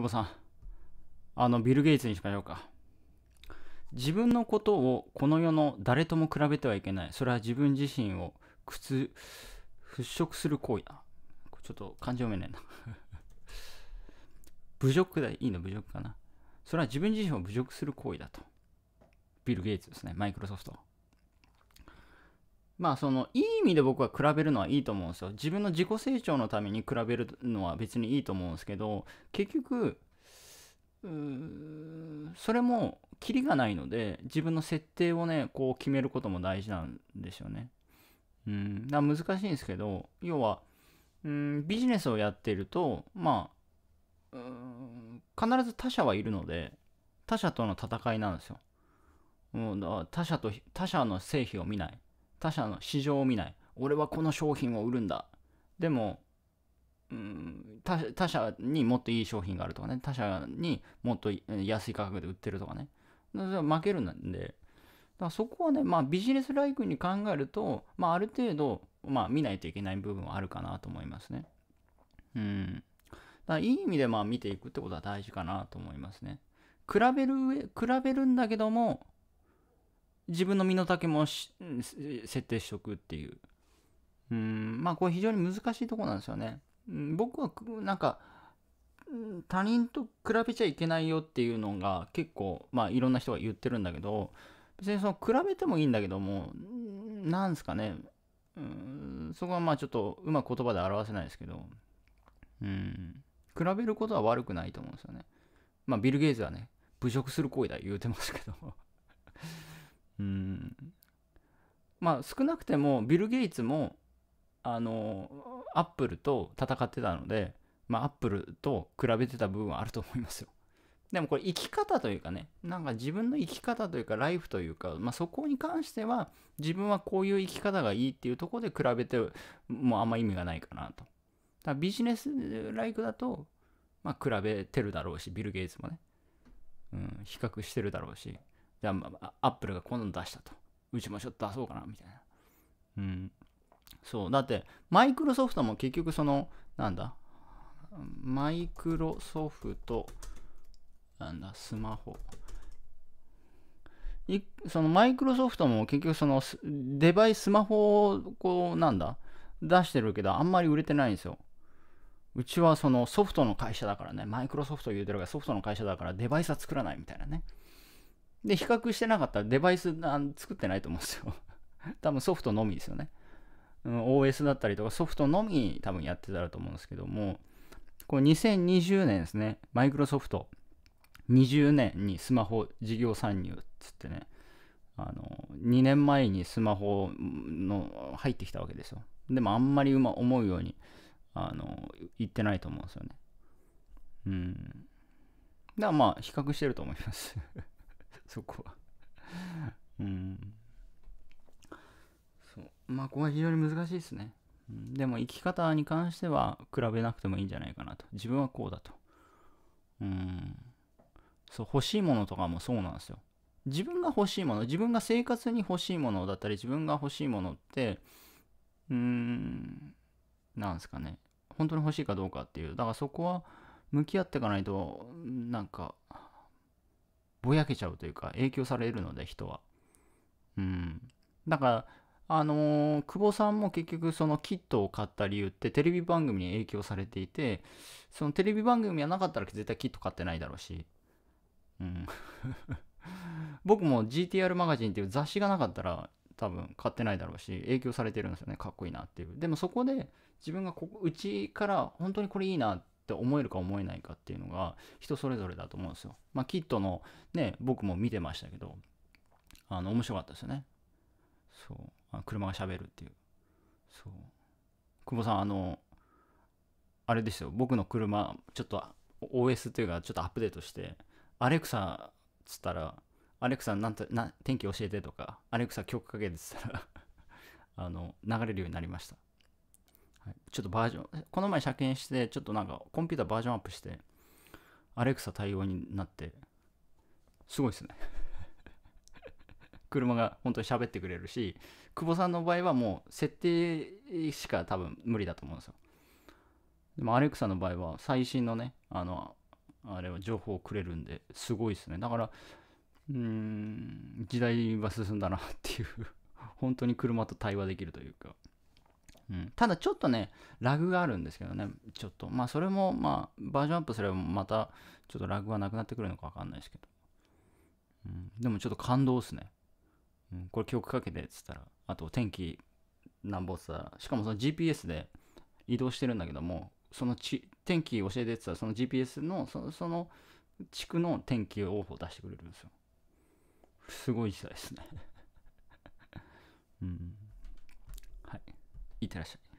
久保さん。あの、ビル・ゲイツにしましょうか。自分のことをこの世の誰とも比べてはいけない。それは自分自身を屈、払拭する行為だ。ちょっと漢字読めないな 侮辱だ。いいの侮辱かな。それは自分自身を侮辱する行為だと。ビル・ゲイツですね。マイクロソフト。まあそのいい意味で僕は比べるのはいいと思うんですよ。自分の自己成長のために比べるのは別にいいと思うんですけど、結局、それもキリがないので、自分の設定をね、こう決めることも大事なんですよね。うん、だ難しいんですけど、要は、うん、ビジネスをやっていると、まあ、必ず他者はいるので、他者との戦いなんですよ。もう他者と、他者の成否を見ない。他社の市場を見ない。俺はこの商品を売るんだ。でも、うん、他社にもっといい商品があるとかね、他社にもっと安い価格で売ってるとかね。だから負けるんで、だからそこはね、まあ、ビジネスライクに考えると、まあ、ある程度、まあ、見ないといけない部分はあるかなと思いますね。うん。だいい意味でまあ見ていくってことは大事かなと思いますね。比べる上、比べるんだけども、自分の身の丈も設定しておくっていう。うん、まあこれ非常に難しいとこなんですよね。うん、僕はなんか、他人と比べちゃいけないよっていうのが結構、まあいろんな人が言ってるんだけど、別にその比べてもいいんだけども、なんすかね、うん、そこはまあちょっとうまく言葉で表せないですけど、うん、比べることは悪くないと思うんですよね。まあビル・ゲイツはね、侮辱する行為だ言うてますけどまあ少なくてもビル・ゲイツもあのアップルと戦ってたので、まあ、アップルと比べてた部分はあると思いますよ でもこれ生き方というかねなんか自分の生き方というかライフというか、まあ、そこに関しては自分はこういう生き方がいいっていうとこで比べてもあんま意味がないかなとだビジネスライクだと、まあ、比べてるだろうしビル・ゲイツもね、うん、比較してるだろうしじゃあ、アップルがこんなの出したと。うちもちょっと出そうかな、みたいな。うん。そう。だって、マイクロソフトも結局その、なんだマイクロソフト、なんだ、スマホ。いそのマイクロソフトも結局そのデバイス、スマホをこうなんだ出してるけどあんまり売れてないんですよ。うちはそのソフトの会社だからね、マイクロソフト言うてるからソフトの会社だからデバイスは作らないみたいなね。で、比較してなかったらデバイス作ってないと思うんですよ。多分ソフトのみですよね。OS だったりとかソフトのみ多分やってたらと思うんですけども、これ2020年ですね、マイクロソフト20年にスマホ事業参入っつってね、あの2年前にスマホの入ってきたわけですよ。でもあんまり思うようにあの言ってないと思うんですよね。うん。だからまあ比較してると思います そこはうんそうまあここは非常に難しいですね、うん、でも生き方に関しては比べなくてもいいんじゃないかなと自分はこうだとうんそう欲しいものとかもそうなんですよ自分が欲しいもの自分が生活に欲しいものだったり自分が欲しいものってうーんなんですかね本当に欲しいかどうかっていうだからそこは向き合っていかないとなんかぼやけちゃうというか、影響されるので、人は。うん。だから、あのー、久保さんも結局そのキットを買った理由ってテレビ番組に影響されていて、そのテレビ番組がなかったら絶対キット買ってないだろうし。うん。僕も GTR マガジンっていう雑誌がなかったら多分買ってないだろうし、影響されてるんですよね。かっこいいなっていう。でもそこで自分がここ、うちから本当にこれいいなってって思えるか思えないかっていうのが人それぞれだと思うんですよ。まあ、キットのね、僕も見てましたけど、あの、面白かったですよね。そう。あ車が喋るっていう。そう。久保さん、あの、あれですよ。僕の車、ちょっと OS というか、ちょっとアップデートして、アレクサつったら、アレクサなんてな天気教えてとか、アレクサ曲かけてつったら あの、流れるようになりました。はい、ちょっとバージョン、この前借金して、ちょっとなんかコンピューターバージョンアップして、アレクサ対応になって、すごいですね車が本当に喋ってくれるし、久保さんの場合はもう設定しか多分無理だと思うんですよ。でもアレクサの場合は最新のね、あの、あれは情報をくれるんで、すごいですね。だから、うーん、時代は進んだなっていう本当に車と対話できるというか。うん、ただちょっとね、ラグがあるんですけどね、ちょっと。まあそれも、まあバージョンアップすればまたちょっとラグがなくなってくるのかわかんないですけど。うん、でもちょっと感動っすね。うん、これ曲かけてっつったら、あと天気なんぼっつったら、しかもその GPS で移動してるんだけども、そのち天気教えてっったら、その GPS のそ、その地区の天気を出してくれるんですよ。すごい時代ですね うん。いってらっしゃい。